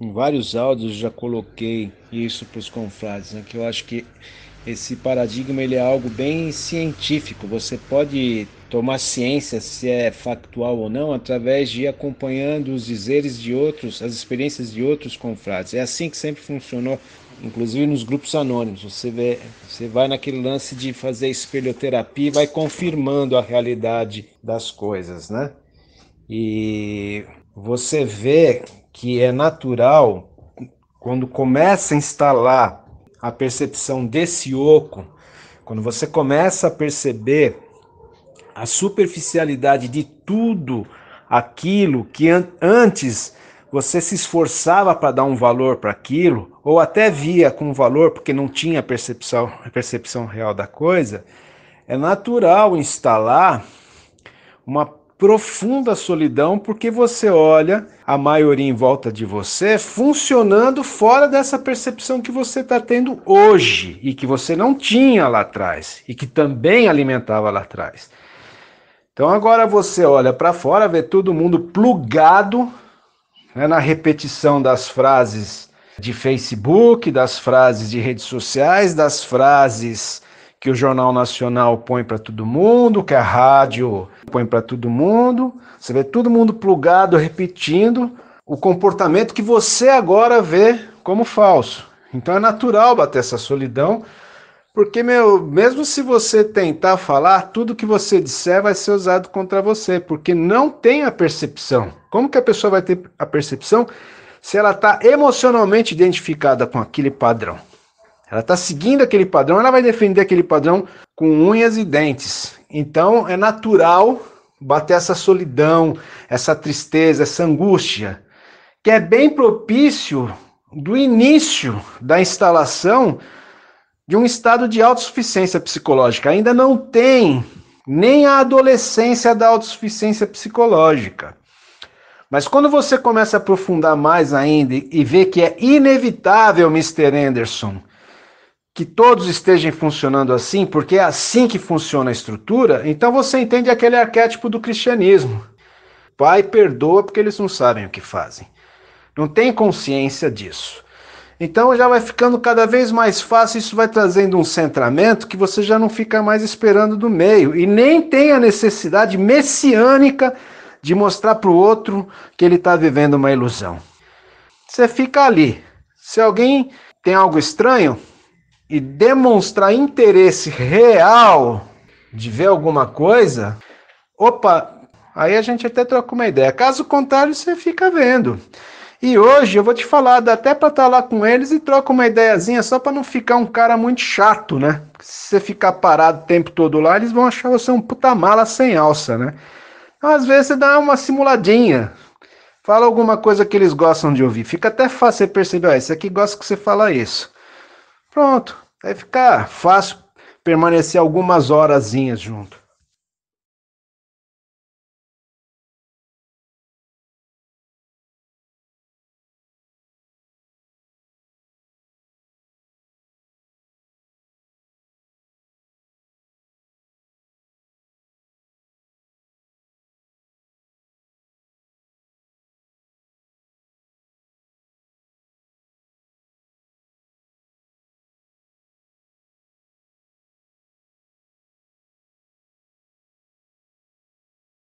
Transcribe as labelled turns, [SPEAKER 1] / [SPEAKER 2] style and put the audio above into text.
[SPEAKER 1] Em vários áudios já coloquei isso para os confrades, né, que eu acho que esse paradigma ele é algo bem científico. Você pode tomar ciência se é factual ou não através de ir acompanhando os dizeres de outros, as experiências de outros confrades. É assim que sempre funcionou inclusive nos grupos anônimos. Você, vê, você vai naquele lance de fazer espelhoterapia e vai confirmando a realidade das coisas, né? E você vê que é natural, quando começa a instalar a percepção desse oco, quando você começa a perceber a superficialidade de tudo aquilo que an antes você se esforçava para dar um valor para aquilo, ou até via com valor porque não tinha percepção, percepção real da coisa, é natural instalar uma profunda solidão porque você olha a maioria em volta de você funcionando fora dessa percepção que você está tendo hoje e que você não tinha lá atrás e que também alimentava lá atrás. Então agora você olha para fora, vê todo mundo plugado né, na repetição das frases de Facebook, das frases de redes sociais, das frases que o Jornal Nacional põe para todo mundo, que a rádio põe para todo mundo. Você vê todo mundo plugado, repetindo o comportamento que você agora vê como falso. Então é natural bater essa solidão, porque meu, mesmo se você tentar falar, tudo que você disser vai ser usado contra você, porque não tem a percepção. Como que a pessoa vai ter a percepção se ela está emocionalmente identificada com aquele padrão? Ela está seguindo aquele padrão, ela vai defender aquele padrão com unhas e dentes. Então é natural bater essa solidão, essa tristeza, essa angústia, que é bem propício do início da instalação de um estado de autossuficiência psicológica. Ainda não tem nem a adolescência da autossuficiência psicológica. Mas quando você começa a aprofundar mais ainda e vê que é inevitável, Mr. Anderson, que todos estejam funcionando assim, porque é assim que funciona a estrutura, então você entende aquele arquétipo do cristianismo. Pai perdoa porque eles não sabem o que fazem. Não tem consciência disso. Então já vai ficando cada vez mais fácil, isso vai trazendo um centramento que você já não fica mais esperando do meio e nem tem a necessidade messiânica de mostrar para o outro que ele está vivendo uma ilusão. Você fica ali. Se alguém tem algo estranho e demonstrar interesse real de ver alguma coisa, opa, aí a gente até troca uma ideia. Caso contrário, você fica vendo. E hoje eu vou te falar, dá até para estar tá lá com eles e troca uma ideiazinha só para não ficar um cara muito chato, né? Se você ficar parado o tempo todo lá, eles vão achar você um puta mala sem alça, né? às vezes você dá uma simuladinha. Fala alguma coisa que eles gostam de ouvir. Fica até fácil você perceber, ó, esse aqui gosta que você fala isso. Pronto. Aí fica fácil permanecer algumas horazinhas junto.